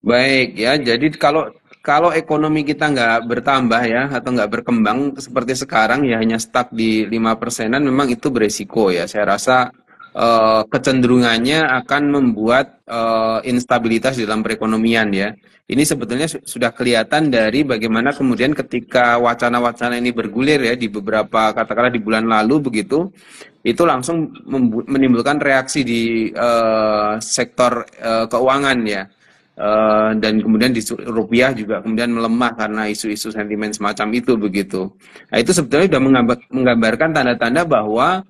Baik ya, jadi kalau kalau ekonomi kita nggak bertambah ya atau nggak berkembang seperti sekarang ya hanya stuck di lima persenan, memang itu beresiko ya. Saya rasa eh, kecenderungannya akan membuat eh, instabilitas dalam perekonomian ya. Ini sebetulnya sudah kelihatan dari bagaimana kemudian ketika wacana-wacana ini bergulir ya di beberapa katakanlah di bulan lalu begitu, itu langsung menimbulkan reaksi di eh, sektor eh, keuangan ya Eh, dan kemudian di rupiah juga kemudian melemah karena isu-isu sentimen semacam itu begitu. Nah, itu sebetulnya sudah menggambarkan tanda-tanda bahwa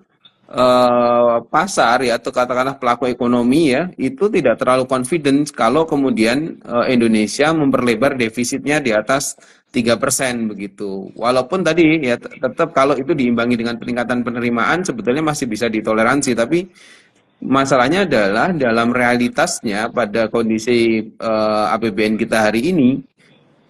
uh, pasar ya atau katakanlah pelaku ekonomi ya itu tidak terlalu confident kalau kemudian uh, Indonesia memperlebar defisitnya di atas tiga persen begitu. Walaupun tadi ya tetap kalau itu diimbangi dengan peningkatan penerimaan sebetulnya masih bisa ditoleransi tapi masalahnya adalah dalam realitasnya pada kondisi uh, eh, APBN kita hari ini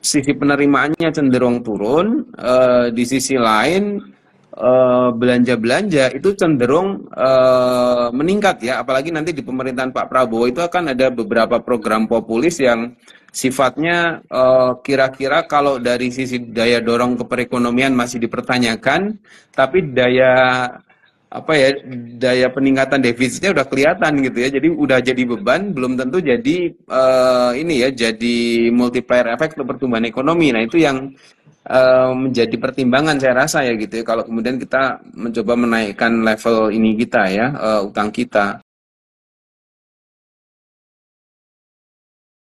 sisi penerimaannya cenderung turun uh, di sisi lain belanja eh, belanja-belanja itu cenderung uh, meningkat ya apalagi nanti di pemerintahan Pak Prabowo itu akan ada beberapa program populis yang sifatnya kira kira-kira kalau dari sisi daya dorong ke perekonomian masih dipertanyakan tapi daya apa ya daya peningkatan defisitnya udah kelihatan gitu ya jadi udah jadi beban belum tentu jadi uh, ini ya jadi multiplier efek untuk pertumbuhan ekonomi nah itu yang uh, menjadi pertimbangan saya rasa ya gitu ya kalau kemudian kita mencoba menaikkan level ini kita ya uh, utang kita